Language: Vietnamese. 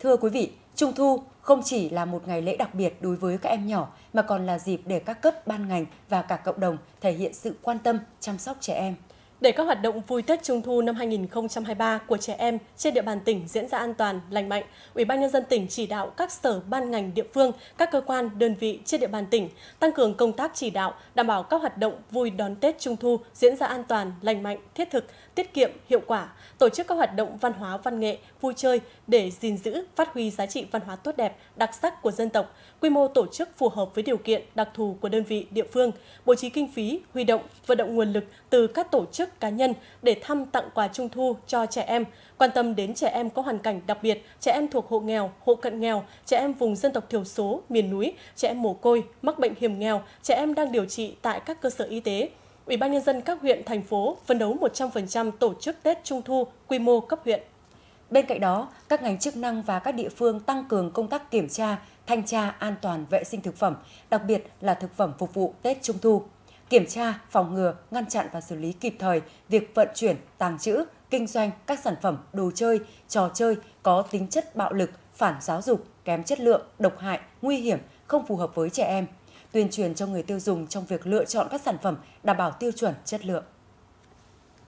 Thưa quý vị, Trung thu không chỉ là một ngày lễ đặc biệt đối với các em nhỏ mà còn là dịp để các cấp ban ngành và cả cộng đồng thể hiện sự quan tâm chăm sóc trẻ em. Để các hoạt động vui Tết Trung thu năm 2023 của trẻ em trên địa bàn tỉnh diễn ra an toàn, lành mạnh, Ủy ban nhân dân tỉnh chỉ đạo các sở ban ngành địa phương, các cơ quan, đơn vị trên địa bàn tỉnh tăng cường công tác chỉ đạo đảm bảo các hoạt động vui đón Tết Trung thu diễn ra an toàn, lành mạnh, thiết thực, tiết kiệm, hiệu quả, tổ chức các hoạt động văn hóa, văn nghệ, vui chơi để gìn giữ, phát huy giá trị văn hóa tốt đẹp, đặc sắc của dân tộc, quy mô tổ chức phù hợp với điều kiện đặc thù của đơn vị địa phương, bố trí kinh phí, huy động, vận động nguồn lực từ các tổ chức chức cá nhân để thăm tặng quà trung thu cho trẻ em, quan tâm đến trẻ em có hoàn cảnh đặc biệt, trẻ em thuộc hộ nghèo, hộ cận nghèo, trẻ em vùng dân tộc thiểu số, miền núi, trẻ em mồ côi, mắc bệnh hiểm nghèo, trẻ em đang điều trị tại các cơ sở y tế. Ủy ban nhân dân các huyện, thành phố phấn đấu 100% tổ chức Tết Trung thu quy mô cấp huyện. Bên cạnh đó, các ngành chức năng và các địa phương tăng cường công tác kiểm tra, thanh tra an toàn vệ sinh thực phẩm, đặc biệt là thực phẩm phục vụ Tết Trung thu kiểm tra, phòng ngừa, ngăn chặn và xử lý kịp thời việc vận chuyển, tàng trữ, kinh doanh các sản phẩm đồ chơi, trò chơi có tính chất bạo lực, phản giáo dục, kém chất lượng, độc hại, nguy hiểm, không phù hợp với trẻ em, tuyên truyền cho người tiêu dùng trong việc lựa chọn các sản phẩm đảm bảo tiêu chuẩn chất lượng.